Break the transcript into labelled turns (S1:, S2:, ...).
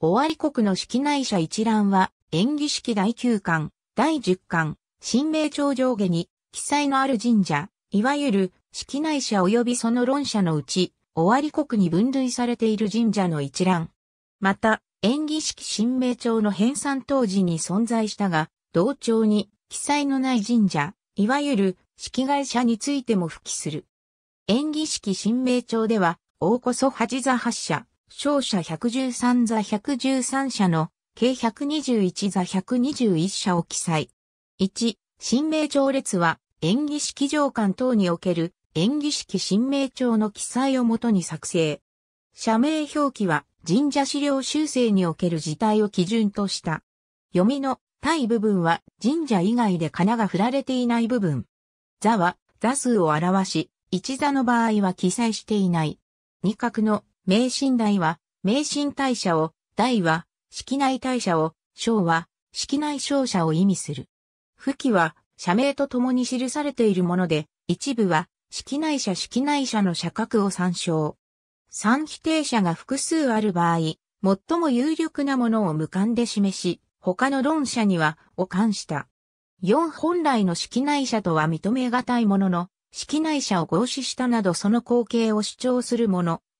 S1: 尾張国の式内社一覧は、演技式第9巻、第10巻、新名朝上下に、記載のある神社、いわゆる、式内社及びその論者のうち、尾張国に分類されている神社の一覧。また、演技式新名朝の編纂当時に存在したが、同帳に、記載のない神社、いわゆる、式外社についても付記する。演技式新名朝では、大こそ八座発射。勝者113座113社の計121座121社を記載。1、新名帳列は演技式上官等における演技式新名帳の記載をもとに作成。社名表記は神社資料修正における事態を基準とした。読みの対部分は神社以外で仮名が振られていない部分。座は座数を表し、一座の場合は記載していない。二角の名神大は、名神大社を、大は、式内大社を、小は、式内小社を意味する。付記は、社名と共に記されているもので、一部は、式内社式内社の社格を参照。三否定者が複数ある場合、最も有力なものを無観で示し、他の論者には、を冠した。四本来の式内社とは認めがたいものの、式内社を合祀したなどその光景を主張するもの、